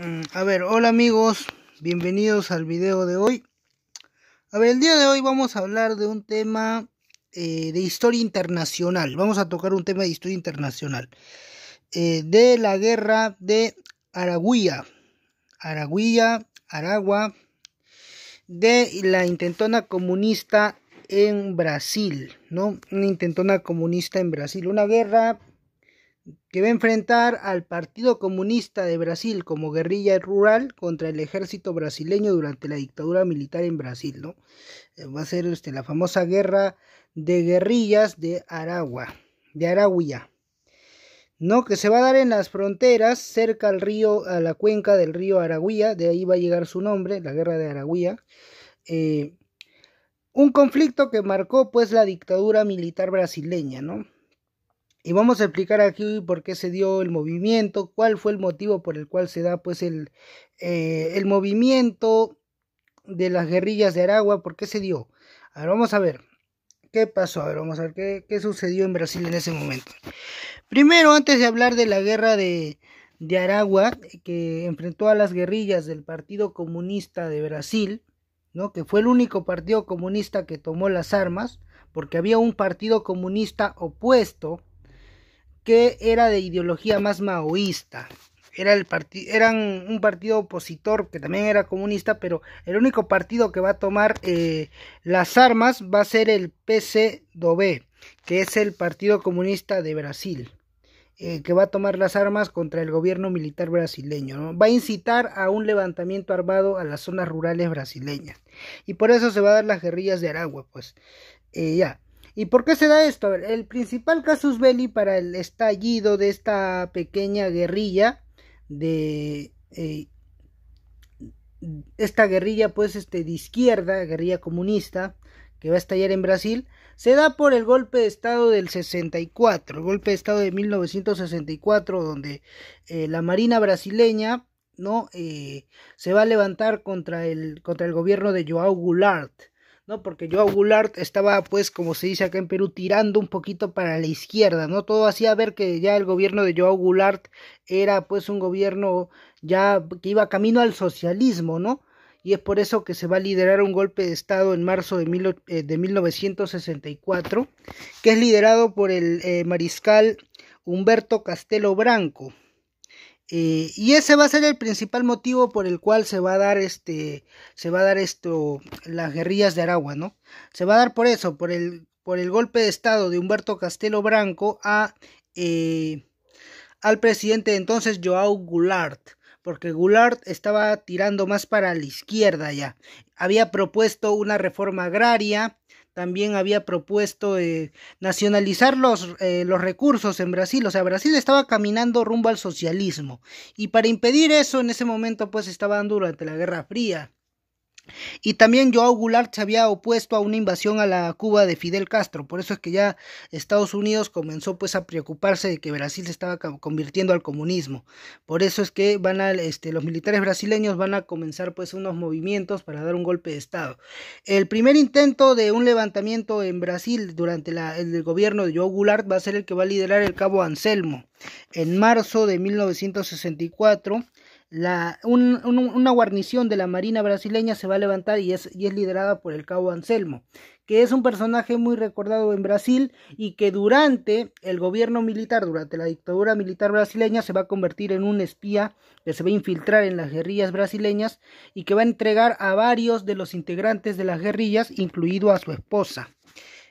Mm, a ver, hola amigos, bienvenidos al video de hoy. A ver, el día de hoy vamos a hablar de un tema eh, de historia internacional. Vamos a tocar un tema de historia internacional. Eh, de la guerra de Aragüía. Aragüía, Aragua. De la intentona comunista en Brasil, ¿no? Una intentona comunista en Brasil. Una guerra que va a enfrentar al Partido Comunista de Brasil como guerrilla rural contra el ejército brasileño durante la dictadura militar en Brasil, ¿no? Eh, va a ser este, la famosa guerra de guerrillas de Aragua, de Araguía, ¿no? Que se va a dar en las fronteras cerca al río, a la cuenca del río Araguía, de ahí va a llegar su nombre, la guerra de Araguía. Eh, un conflicto que marcó pues la dictadura militar brasileña, ¿no? Y vamos a explicar aquí por qué se dio el movimiento, cuál fue el motivo por el cual se da pues el, eh, movimiento de las guerrillas de Aragua, por qué se dio. Ahora vamos a ver qué pasó, a ver, vamos a ver qué, sucedió en Brasil en ese momento. Primero, antes de hablar de la guerra de, de Aragua, que enfrentó a las guerrillas del Partido Comunista de Brasil, ¿no? que fue el único partido comunista que tomó las armas, porque había un partido comunista opuesto que era de ideología más maoísta. Era el eran un partido opositor que también era comunista, pero el único partido que va a tomar eh, las armas va a ser el PCdoB, que es el Partido Comunista de Brasil, eh, que va a tomar las armas contra el gobierno militar brasileño. Va a incitar a un levantamiento armado a las zonas rurales brasileñas. Y por eso se va a dar las guerrillas de Aragua, pues. Eh, ya, ¿Y por qué se da esto? el principal casus belli para el estallido de esta pequeña guerrilla de eh, esta guerrilla pues este de izquierda, guerrilla comunista que va a estallar en Brasil, se da por el golpe de estado del 64, el golpe de estado de 1964 donde eh, la Marina brasileña no eh, se va a levantar contra el contra el gobierno de Joao Goulart ¿no? Porque Joao Goulart estaba, pues, como se dice acá en Perú, tirando un poquito para la izquierda, ¿no? Todo hacía ver que ya el gobierno de Joao Goulart era, pues, un gobierno ya que iba camino al socialismo, ¿no? Y es por eso que se va a liderar un golpe de Estado en marzo de, mil, 1964, eh, que es liderado por el eh, mariscal Humberto Castelo Branco. Eh, y ese va a ser el principal motivo por el cual se va a dar este, se va a dar esto, las guerrillas de Aragua, ¿no? Se va a dar por eso, por el, por el golpe de estado de Humberto Castelo Branco a, eh, al presidente entonces Joao Goulart, porque Goulart estaba tirando más para la izquierda ya. Había propuesto una reforma agraria, también había propuesto eh, nacionalizar los, eh, los, recursos en Brasil. O sea, Brasil estaba caminando rumbo al socialismo. Y para impedir eso, en ese momento, pues estaba durante la Guerra Fría. Y también Joao Goulart se había opuesto a una invasión a la Cuba de Fidel Castro, por eso es que ya Estados Unidos comenzó pues a preocuparse de que Brasil se estaba convirtiendo al comunismo. Por eso es que van a este, los militares brasileños van a comenzar pues unos movimientos para dar un golpe de estado. El primer intento de un levantamiento en Brasil durante el gobierno de Joao Goulart va a ser el que va a liderar el cabo Anselmo. En marzo de 1964 la, una guarnición de la Marina brasileña se va a levantar y es, y es liderada por el cabo Anselmo, que es un personaje muy recordado en Brasil y que durante el gobierno militar, durante la dictadura militar brasileña, se va a convertir en un espía que se va a infiltrar en las guerrillas brasileñas y que va a entregar a varios de los integrantes de las guerrillas, incluido a su esposa.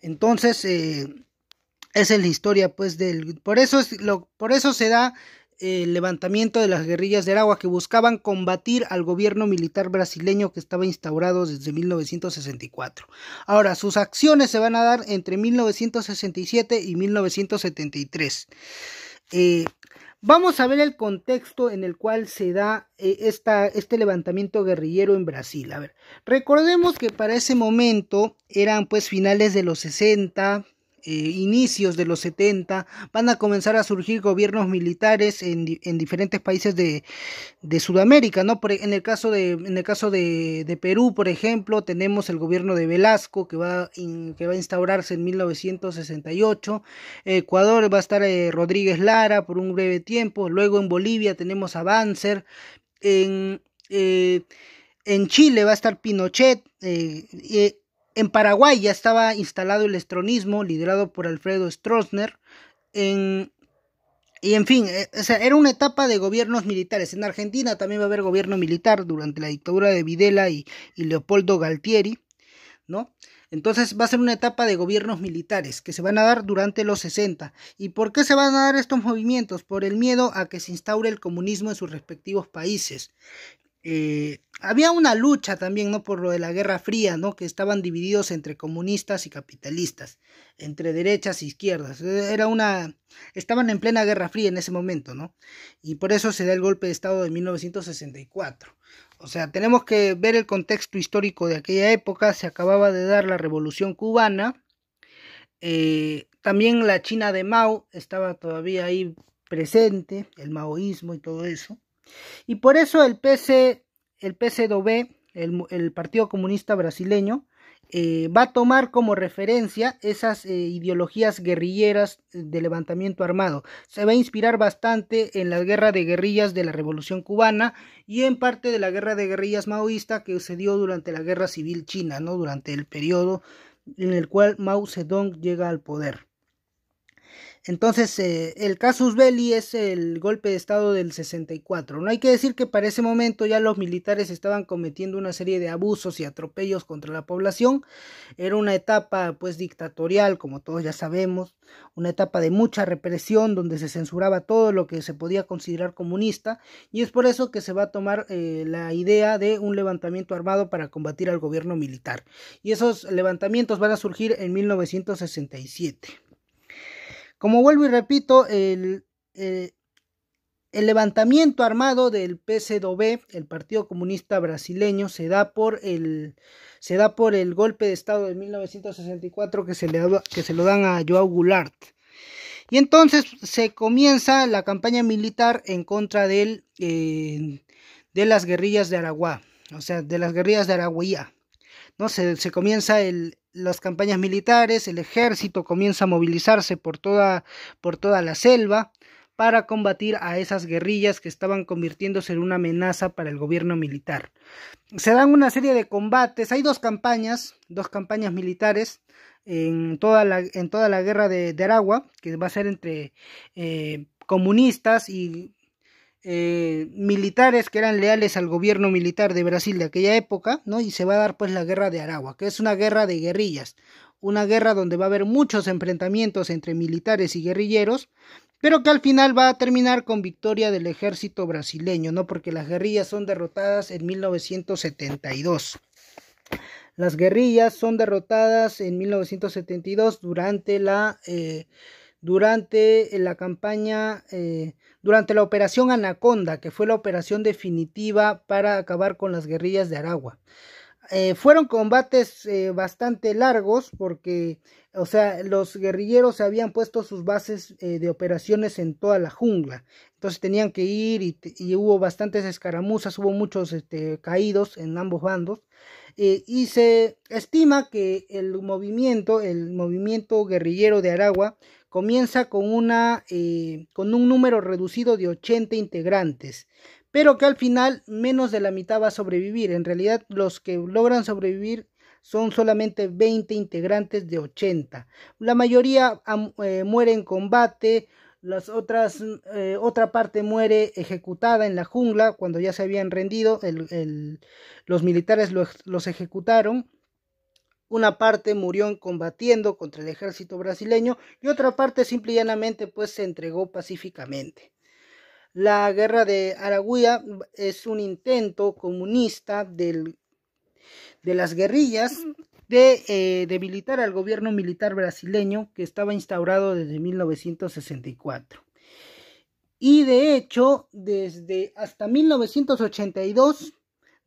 Entonces, eh, esa es la historia, pues, del... Por eso, es lo, por eso se da el levantamiento de las guerrillas de Aragua que buscaban combatir al gobierno militar brasileño que estaba instaurado desde 1964. Ahora, sus acciones se van a dar entre 1967 y 1973. Eh, vamos a ver el contexto en el cual se da eh, esta, este levantamiento guerrillero en Brasil. A ver, recordemos que para ese momento eran pues finales de los 60, eh, inicios de los 70 van a comenzar a surgir gobiernos militares en, diferentes países de, Sudamérica, ¿no? E, en el caso, de, en el caso de, Perú, por ejemplo, tenemos el gobierno de Velasco que va, que va a instaurarse en 1968, Ecuador va a estar eh, Rodríguez Lara por un breve tiempo, luego en Bolivia tenemos a Banzer, en... Eh, Chile va a estar Pinochet, en Paraguay ya estaba instalado el estronismo, liderado por Alfredo Stroessner. y en fin, eh, era una etapa de gobiernos militares. En Argentina también va a haber gobierno militar durante la dictadura de Videla y, Leopoldo Galtieri, ¿no? Entonces va a ser una etapa de gobiernos militares que se van a dar durante los 60. ¿Y por qué se van a dar estos movimientos? Por el miedo a que se instaure el comunismo en sus respectivos países. Eh, había una lucha también, ¿no? Por lo de la Guerra Fría, ¿no? Que estaban divididos entre comunistas y capitalistas, entre derechas e izquierdas. E-, era una... Estaban en plena Guerra Fría en ese momento, ¿no? Y por eso se da el golpe de Estado de 1964. O sea, tenemos que ver el contexto histórico de aquella época. Se acababa de dar la Revolución Cubana. Eh, también la China de Mao estaba todavía ahí presente, el maoísmo y todo eso. Y por eso el PC, el PCdoB, el, el Partido Comunista Brasileño, eh, va a tomar como referencia esas eh, ideologías guerrilleras de levantamiento armado. Se va a inspirar bastante en la guerra de guerrillas de la Revolución Cubana y en parte de la guerra de guerrillas maoísta que sucedió durante la Guerra Civil China, ¿no? durante el periodo en el cual Mao Zedong llega al poder. Entonces, eh, el casus belli es el golpe de Estado del 64. No hay que decir que para ese momento ya los militares estaban cometiendo una serie de abusos y atropellos contra la población. Era una etapa pues dictatorial, como todos ya sabemos, una etapa de mucha represión donde se censuraba todo lo que se podía considerar comunista y es por eso que se va a tomar eh, la idea de un levantamiento armado para combatir al gobierno militar. Y esos levantamientos van a surgir en 1967. Como vuelvo y repito, el, eh, levantamiento armado del PCdoB, el Partido Comunista Brasileño, se da por el, golpe de Estado de 1964 que se, le, que se lo dan a Joao Goulart. Y entonces se comienza la campaña militar en contra eh, de las guerrillas de Aragua, o sea, de las guerrillas de Araguaía. ¿no? Se, comienzan comienza las campañas militares, el ejército comienza a movilizarse por toda, por toda la selva para combatir a esas guerrillas que estaban convirtiéndose en una amenaza para el gobierno militar. Se dan una serie de combates, hay dos campañas, dos campañas militares en toda la, en toda la guerra de, Aragua, que va a ser entre eh, comunistas y eh, militares que eran leales al gobierno militar de Brasil de aquella época, ¿no? Y se va a dar pues la guerra de Aragua, que es una guerra de guerrillas, una guerra donde va a haber muchos enfrentamientos entre militares y guerrilleros, pero que al final va a terminar con victoria del ejército brasileño, ¿no? Porque las guerrillas son derrotadas en 1972. Las guerrillas son derrotadas en 1972 durante la, eh, durante la campaña eh, durante la operación Anaconda, que fue la operación definitiva para acabar con las guerrillas de Aragua. Eh, fueron combates eh, bastante largos porque, o sea, los guerrilleros se habían puesto sus bases eh, de operaciones en toda la jungla. Entonces tenían que ir y, hubo bastantes escaramuzas, hubo muchos este, caídos en ambos bandos. y se estima que el movimiento, el movimiento guerrillero de Aragua, comienza con, una, eh, con un número reducido de 80 integrantes, pero que al final menos de la mitad va a sobrevivir. En realidad los que logran sobrevivir son solamente 20 integrantes de 80. La mayoría eh, muere en combate, las otras, eh, otra parte muere ejecutada en la jungla cuando ya se habían rendido, los militares los ejecutaron una parte murió combatiendo contra el ejército brasileño y otra parte simple y llanamente pues se entregó pacíficamente. La guerra de Araguía es un intento comunista de las guerrillas de eh, debilitar al gobierno militar brasileño que estaba instaurado desde 1964. Y de hecho, desde hasta 1982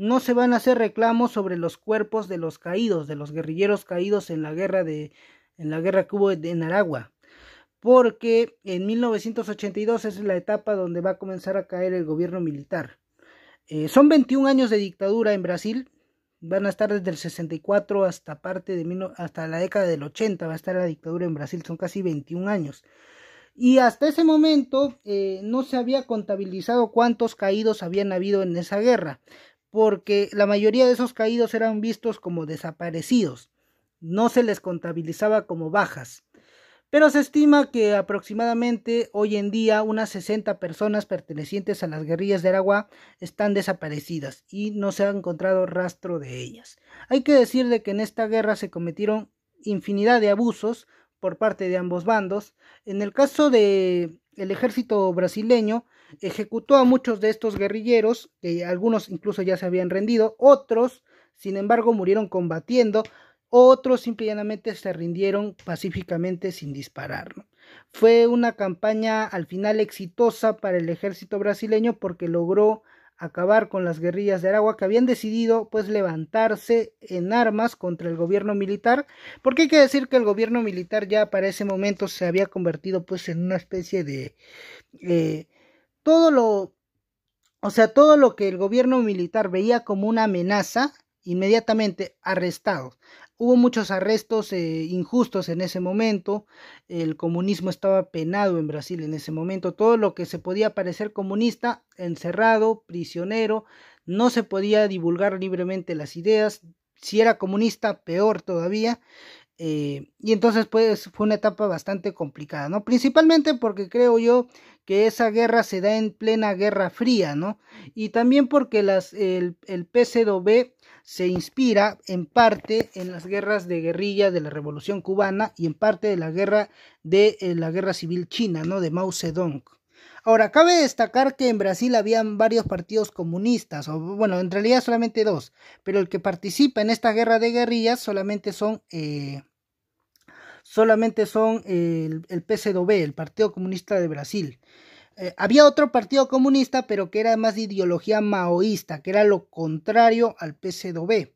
no se van a hacer reclamos sobre los cuerpos de los caídos, de los guerrilleros caídos en la guerra de en la guerra que hubo en Aragua, porque en 1982 es la etapa donde va a comenzar a caer el gobierno militar. Eh, son 21 años de dictadura en Brasil, van a estar desde el 64 hasta parte de hasta la década del 80 va a estar la dictadura en Brasil, son casi 21 años. Y hasta ese momento eh, no se había contabilizado cuántos caídos habían habido en esa guerra, porque la mayoría de esos caídos eran vistos como desaparecidos, no se les contabilizaba como bajas. Pero se estima que aproximadamente hoy en día unas 60 personas pertenecientes a las guerrillas de Aragua están desaparecidas y no se ha encontrado rastro de ellas. Hay que decir de que en esta guerra se cometieron infinidad de abusos por parte de ambos bandos. En el caso del el ejército brasileño, ejecutó a muchos de estos guerrilleros, algunos incluso ya se habían rendido, otros, sin embargo, murieron combatiendo, otros simplemente se rindieron pacíficamente sin disparar. Fue una campaña al final exitosa para el ejército brasileño porque logró acabar con las guerrillas de Aragua que habían decidido pues levantarse en armas contra el gobierno militar, porque hay que decir que el gobierno militar ya para ese momento se había convertido pues en una especie de eh, todo lo, o sea, todo lo que el gobierno militar veía como una amenaza, inmediatamente arrestado Hubo muchos arrestos eh, injustos en ese momento, el comunismo estaba penado en Brasil en ese momento, todo lo que se podía parecer comunista, encerrado, prisionero, no se podía divulgar libremente las ideas, si era comunista, peor todavía, eh, y entonces pues fue una etapa bastante complicada, ¿no? Principalmente porque creo yo que esa guerra se da en plena Guerra Fría, ¿no? Y también porque las, el, el se inspira en parte en las guerras de guerrilla de la Revolución Cubana y en parte de la guerra de eh, la Guerra Civil China, ¿no? De Mao Zedong. Ahora, cabe destacar que en Brasil habían varios partidos comunistas, o bueno, en realidad solamente dos, pero el que participa en esta guerra de guerrillas solamente son eh, solamente son el, el el Partido Comunista de Brasil. Eh, había otro partido comunista, pero que era más de ideología maoísta, que era lo contrario al PCdoB.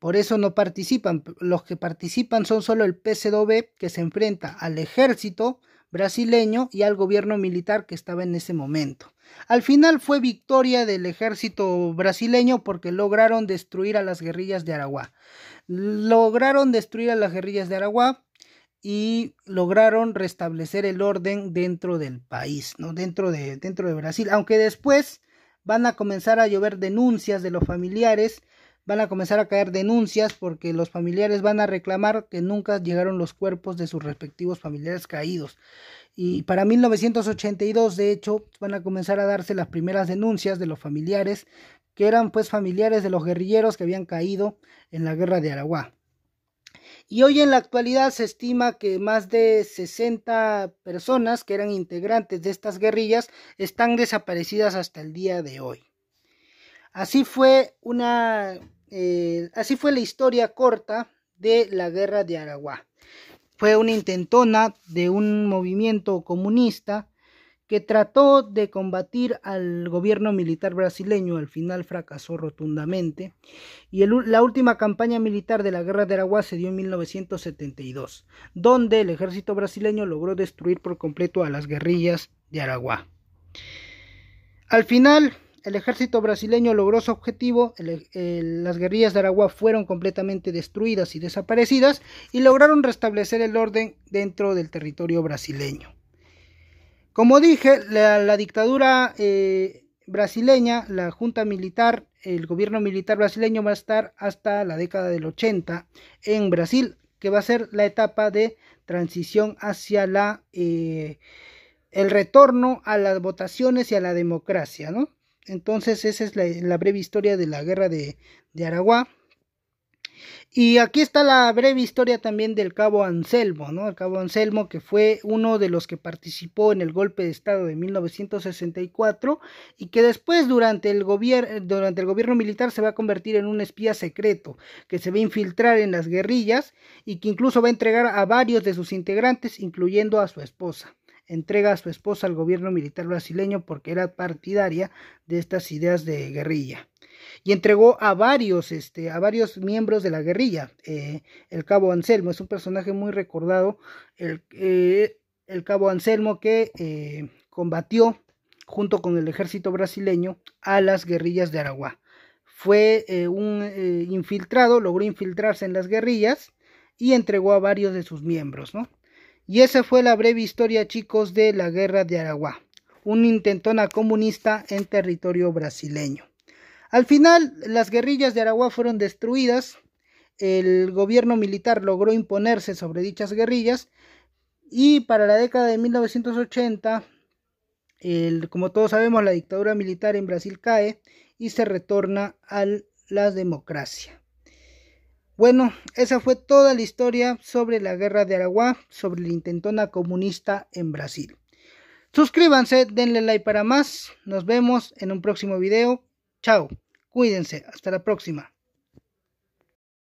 Por eso no participan. Los que participan son solo el PCdoB, que se enfrenta al ejército brasileño y al gobierno militar que estaba en ese momento. Al final fue victoria del ejército brasileño porque lograron destruir a las guerrillas de Aragua. Lograron destruir a las guerrillas de Aragua, y lograron restablecer el orden dentro del país, ¿no? dentro, de, dentro de Brasil, aunque después van a comenzar a llover denuncias de los familiares, van a comenzar a caer denuncias porque los familiares van a reclamar que nunca llegaron los cuerpos de sus respectivos familiares caídos. Y para 1982, de hecho, van a comenzar a darse las primeras denuncias de los familiares, que eran pues familiares de los guerrilleros que habían caído en la guerra de Aragua. Y hoy en la actualidad se estima que más de 60 personas que eran integrantes de estas guerrillas están desaparecidas hasta el día de hoy. Así fue una eh, así fue la historia corta de la guerra de Aragua. Fue una intentona de un movimiento comunista que trató de combatir al gobierno militar brasileño, al final fracasó rotundamente, y la última campaña militar de la Guerra de Aragua se dio en 1972, donde el ejército brasileño logró destruir por completo a las guerrillas de Aragua. Al final, el ejército brasileño logró su objetivo, las guerrillas de Aragua fueron completamente destruidas y desaparecidas y lograron restablecer el orden dentro del territorio brasileño. Como dije, la, dictadura eh, brasileña, la junta militar, el gobierno militar brasileño va a estar hasta la década del 80 en Brasil, que va a ser la etapa de transición hacia la, eh, el retorno a las votaciones y a la democracia, ¿no? Entonces esa es la, breve historia de la guerra de, de Aragua. Y aquí está la breve historia también del cabo Anselmo, ¿no? El cabo Anselmo que fue uno de los que participó en el golpe de Estado de 1964 y que después durante el, durante el gobierno militar se va a convertir en un espía secreto que se va a infiltrar en las guerrillas y que incluso va a entregar a varios de sus integrantes, incluyendo a su esposa entrega a su esposa al gobierno militar brasileño porque era partidaria de estas ideas de guerrilla y entregó a varios, este, a varios miembros de la guerrilla. Eh, el cabo Anselmo es un personaje muy recordado, el, eh, el cabo Anselmo que eh, combatió junto con el ejército brasileño a las guerrillas de Aragua. Fue un infiltrado, logró infiltrarse en las guerrillas y entregó a varios de sus miembros, ¿no? Y esa fue la breve historia, chicos, de la guerra de Aragua. un intentona comunista en territorio brasileño. Al final, las guerrillas de Aragua fueron destruidas, el gobierno militar logró imponerse sobre dichas guerrillas y para la década de 1980, como todos sabemos, la dictadura militar en Brasil cae y se retorna a la democracia. Bueno, esa fue toda la historia sobre la guerra de Aragua, sobre la intentona comunista en Brasil. Suscríbanse, denle like para más. Nos vemos en un próximo video. Chao, cuídense, hasta la próxima.